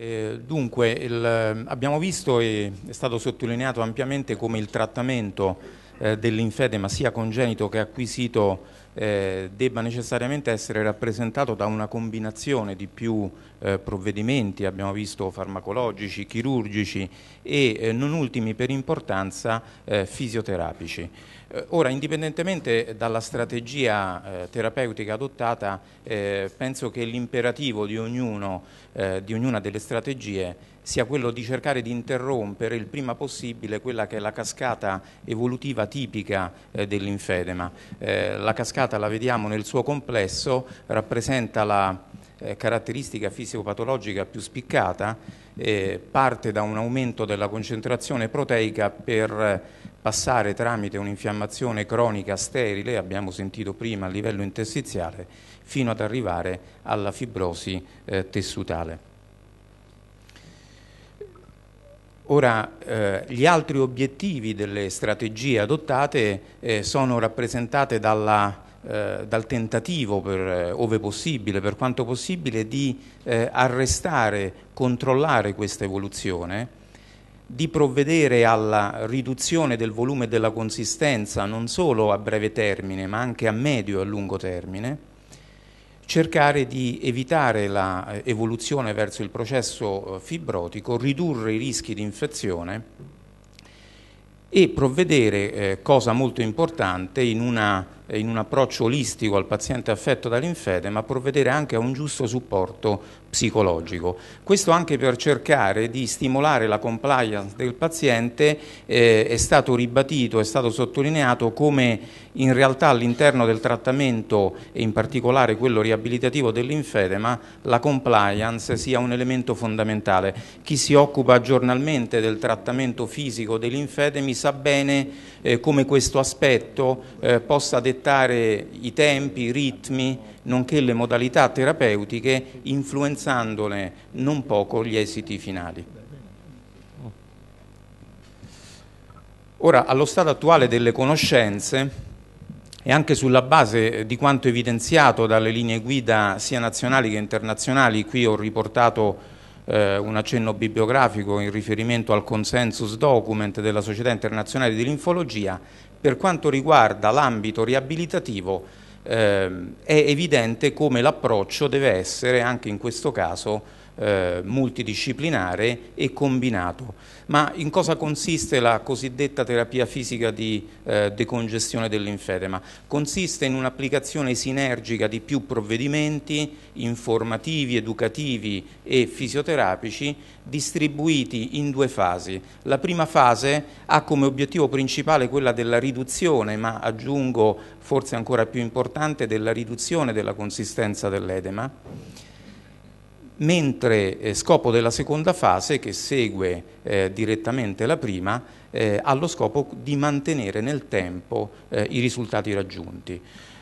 Eh, dunque, il, ehm, abbiamo visto e è stato sottolineato ampiamente come il trattamento eh, dell'infedema sia congenito che acquisito eh, debba necessariamente essere rappresentato da una combinazione di più eh, provvedimenti, abbiamo visto farmacologici, chirurgici e eh, non ultimi per importanza eh, fisioterapici. Eh, ora, indipendentemente dalla strategia eh, terapeutica adottata, penso che l'imperativo di, di ognuna delle strategie sia quello di cercare di interrompere il prima possibile quella che è la cascata evolutiva tipica eh, dell'infedema. Eh, la cascata la vediamo nel suo complesso, rappresenta la eh, caratteristica fisiopatologica più spiccata, eh, parte da un aumento della concentrazione proteica per eh, passare tramite un'infiammazione cronica sterile, abbiamo sentito prima a livello interstiziale, fino ad arrivare alla fibrosi eh, tessutale. Ora, eh, gli altri obiettivi delle strategie adottate eh, sono rappresentate dalla, eh, dal tentativo, per, eh, ove possibile, per quanto possibile, di eh, arrestare, controllare questa evoluzione, di provvedere alla riduzione del volume e della consistenza non solo a breve termine, ma anche a medio e a lungo termine, cercare di evitare l'evoluzione eh, verso il processo eh, fibrotico, ridurre i rischi di infezione e provvedere, eh, cosa molto importante, in una in un approccio olistico al paziente affetto da ma provvedere anche a un giusto supporto psicologico. Questo anche per cercare di stimolare la compliance del paziente, eh, è stato ribadito, è stato sottolineato come in realtà all'interno del trattamento e in particolare quello riabilitativo dell'infedema la compliance sia un elemento fondamentale. Chi si occupa giornalmente del trattamento fisico dei sa bene eh, come questo aspetto eh, possa determinare dettare i tempi, i ritmi, nonché le modalità terapeutiche, influenzandone non poco gli esiti finali. Ora, allo stato attuale delle conoscenze, e anche sulla base di quanto evidenziato dalle linee guida sia nazionali che internazionali, qui ho riportato eh, un accenno bibliografico in riferimento al consensus document della Società Internazionale di Linfologia, per quanto riguarda l'ambito riabilitativo eh, è evidente come l'approccio deve essere anche in questo caso eh, multidisciplinare e combinato. Ma in cosa consiste la cosiddetta terapia fisica di eh, decongestione dell'infedema? Consiste in un'applicazione sinergica di più provvedimenti informativi, educativi e fisioterapici distribuiti in due fasi. La prima fase ha come obiettivo principale quella della riduzione, ma aggiungo forse ancora più importante, della riduzione della consistenza dell'edema mentre eh, scopo della seconda fase, che segue eh, direttamente la prima, eh, ha lo scopo di mantenere nel tempo eh, i risultati raggiunti.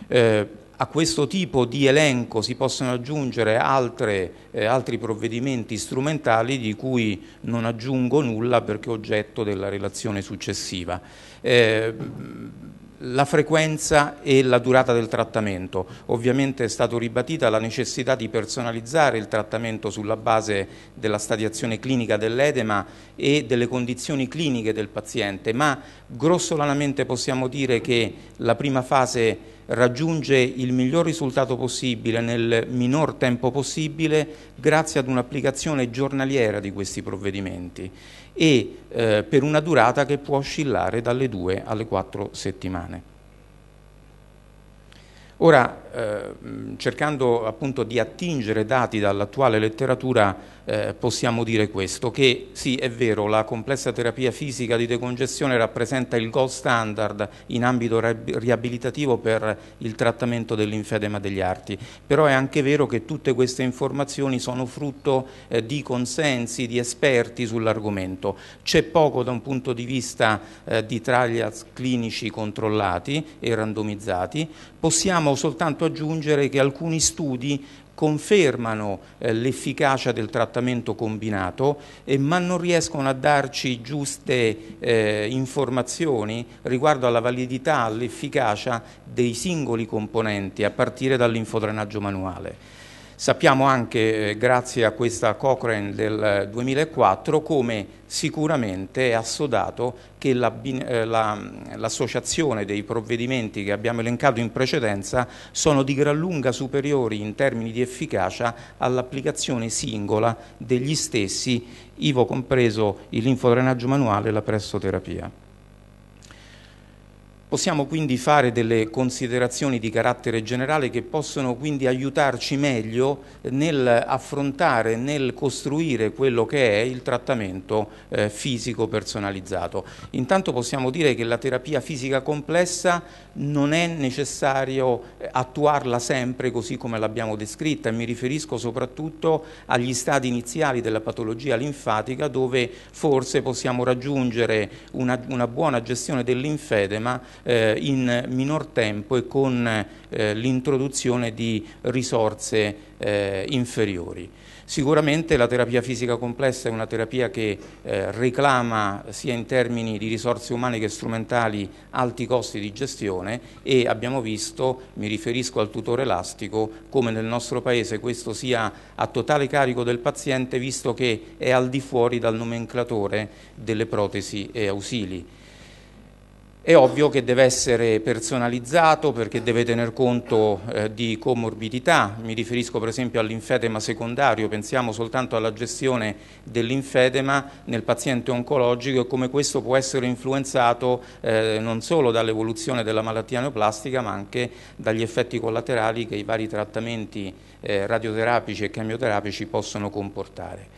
Eh, a questo tipo di elenco si possono aggiungere altre, eh, altri provvedimenti strumentali di cui non aggiungo nulla perché oggetto della relazione successiva la frequenza e la durata del trattamento. Ovviamente è stata ribadita la necessità di personalizzare il trattamento sulla base della stadiazione clinica dell'edema e delle condizioni cliniche del paziente, ma grossolanamente possiamo dire che la prima fase raggiunge il miglior risultato possibile nel minor tempo possibile grazie ad un'applicazione giornaliera di questi provvedimenti e eh, per una durata che può oscillare dalle due alle quattro settimane. Ora, Ehm, cercando appunto di attingere dati dall'attuale letteratura, eh, possiamo dire questo, che sì è vero la complessa terapia fisica di decongestione rappresenta il gold standard in ambito riabilitativo per il trattamento dell'infedema degli arti, però è anche vero che tutte queste informazioni sono frutto eh, di consensi, di esperti sull'argomento. C'è poco da un punto di vista eh, di trials clinici controllati e randomizzati, possiamo soltanto aggiungere che alcuni studi confermano eh, l'efficacia del trattamento combinato, eh, ma non riescono a darci giuste eh, informazioni riguardo alla validità, all'efficacia dei singoli componenti, a partire dall'infodrenaggio manuale. Sappiamo anche, eh, grazie a questa Cochrane del 2004, eh, come sicuramente è assodato che eh, mm, l'associazione la, dei provvedimenti che abbiamo elencato in precedenza sono di gran lunga superiori in termini di efficacia all'applicazione singola degli stessi, ivo compreso il linfodrenaggio manuale e la pressoterapia. Possiamo quindi fare delle considerazioni di carattere generale che possono quindi aiutarci meglio nel affrontare, nel costruire quello che è il trattamento eh, fisico personalizzato. Intanto possiamo dire che la terapia fisica complessa non è necessario eh, attuarla sempre così come l'abbiamo descritta, mi riferisco soprattutto agli stadi iniziali della patologia linfatica dove forse possiamo raggiungere una, una buona gestione dell'infedema eh, in minor tempo e con eh, l'introduzione di risorse eh, inferiori. Sicuramente la terapia fisica complessa è una terapia che eh, reclama sia in termini di risorse umane che strumentali alti costi di gestione e abbiamo visto, mi riferisco al tutore elastico, come nel nostro Paese questo sia a totale carico del paziente visto che è al di fuori dal nomenclatore delle protesi e ausili. È ovvio che deve essere personalizzato perché deve tener conto eh, di comorbidità, mi riferisco per esempio all'infedema secondario, pensiamo soltanto alla gestione dell'infedema nel paziente oncologico e come questo può essere influenzato eh, non solo dall'evoluzione della malattia neoplastica ma anche dagli effetti collaterali che i vari trattamenti eh, radioterapici e chemioterapici possono comportare.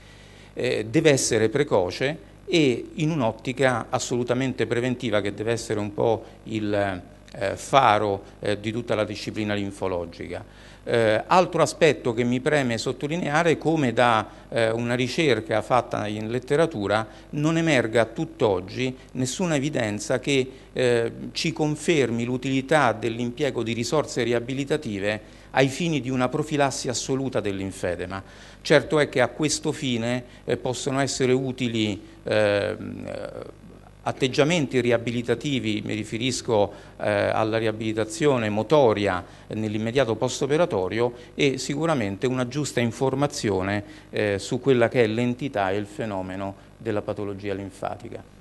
Eh, deve essere precoce e in un'ottica assolutamente preventiva che deve essere un po' il eh, faro eh, di tutta la disciplina linfologica. Eh, altro aspetto che mi preme sottolineare è come da eh, una ricerca fatta in letteratura non emerga tutt'oggi nessuna evidenza che eh, ci confermi l'utilità dell'impiego di risorse riabilitative ai fini di una profilassi assoluta dell'infedema. Certo è che a questo fine eh, possono essere utili ehm, atteggiamenti riabilitativi, mi riferisco eh, alla riabilitazione motoria eh, nell'immediato postoperatorio e sicuramente una giusta informazione eh, su quella che è l'entità e il fenomeno della patologia linfatica.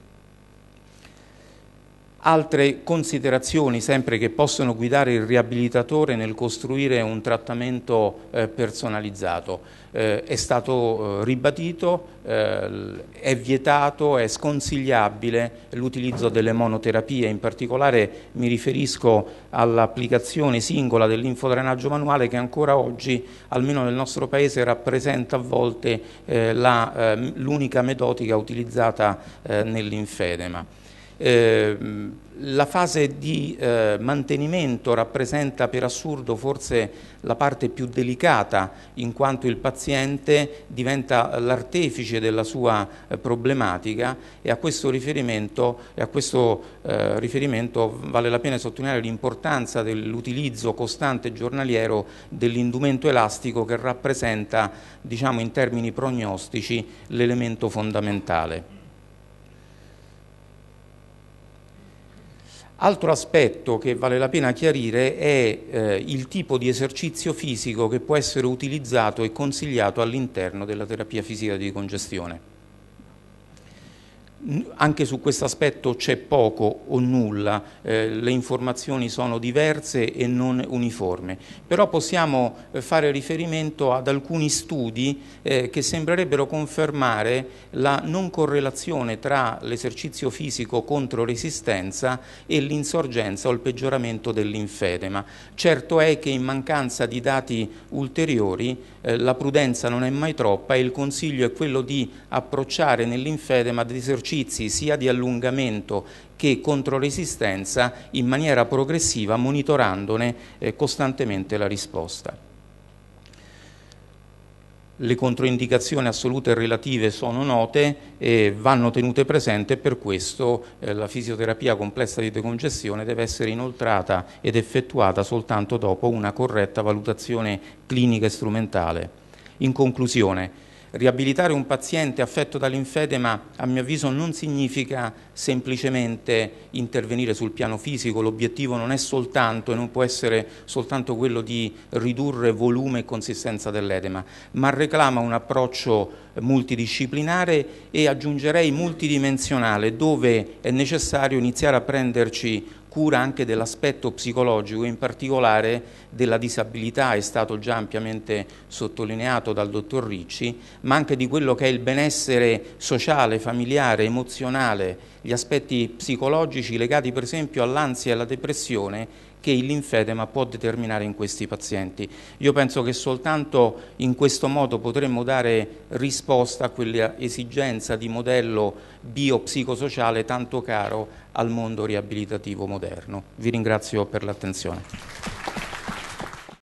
Altre considerazioni sempre che possono guidare il riabilitatore nel costruire un trattamento eh, personalizzato. Eh, è stato eh, ribadito, eh, è vietato, è sconsigliabile l'utilizzo delle monoterapie, in particolare mi riferisco all'applicazione singola dell'infodrenaggio manuale che ancora oggi, almeno nel nostro Paese, rappresenta a volte eh, eh, l'unica metodica utilizzata nell'infedema. Eh, la fase di eh, mantenimento rappresenta per assurdo forse la parte più delicata in quanto il paziente diventa l'artefice della sua eh, problematica e a questo, riferimento, a questo eh, riferimento vale la pena sottolineare l'importanza dell'utilizzo costante giornaliero dell'indumento elastico che rappresenta diciamo, in termini prognostici l'elemento fondamentale. Altro aspetto che vale la pena chiarire è eh, il tipo di esercizio fisico che può essere utilizzato e consigliato all'interno della terapia fisica di congestione. Anche su questo aspetto c'è poco o nulla, eh, le informazioni sono diverse e non uniformi, però possiamo eh, fare riferimento ad alcuni studi eh, che sembrerebbero confermare la non correlazione tra l'esercizio fisico contro resistenza e l'insorgenza o il peggioramento dell'infedema. Certo è che in mancanza di dati ulteriori eh, la prudenza non è mai troppa e il consiglio è quello di approcciare nell'infedema ad esercitare esercizi sia di allungamento che controresistenza in maniera progressiva monitorandone eh, costantemente la risposta. Le controindicazioni assolute e relative sono note e vanno tenute presente per questo eh, la fisioterapia complessa di decongestione deve essere inoltrata ed effettuata soltanto dopo una corretta valutazione clinica e strumentale. In conclusione, Riabilitare un paziente affetto da a mio avviso non significa semplicemente intervenire sul piano fisico, l'obiettivo non è soltanto e non può essere soltanto quello di ridurre volume e consistenza dell'edema, ma reclama un approccio multidisciplinare e aggiungerei multidimensionale dove è necessario iniziare a prenderci cura anche dell'aspetto psicologico, in particolare della disabilità, è stato già ampiamente sottolineato dal dottor Ricci, ma anche di quello che è il benessere sociale, familiare, emozionale, gli aspetti psicologici legati per esempio all'ansia e alla depressione che il linfedema può determinare in questi pazienti. Io penso che soltanto in questo modo potremmo dare risposta a quell'esigenza di modello biopsicosociale tanto caro al mondo riabilitativo moderno. Vi ringrazio per l'attenzione.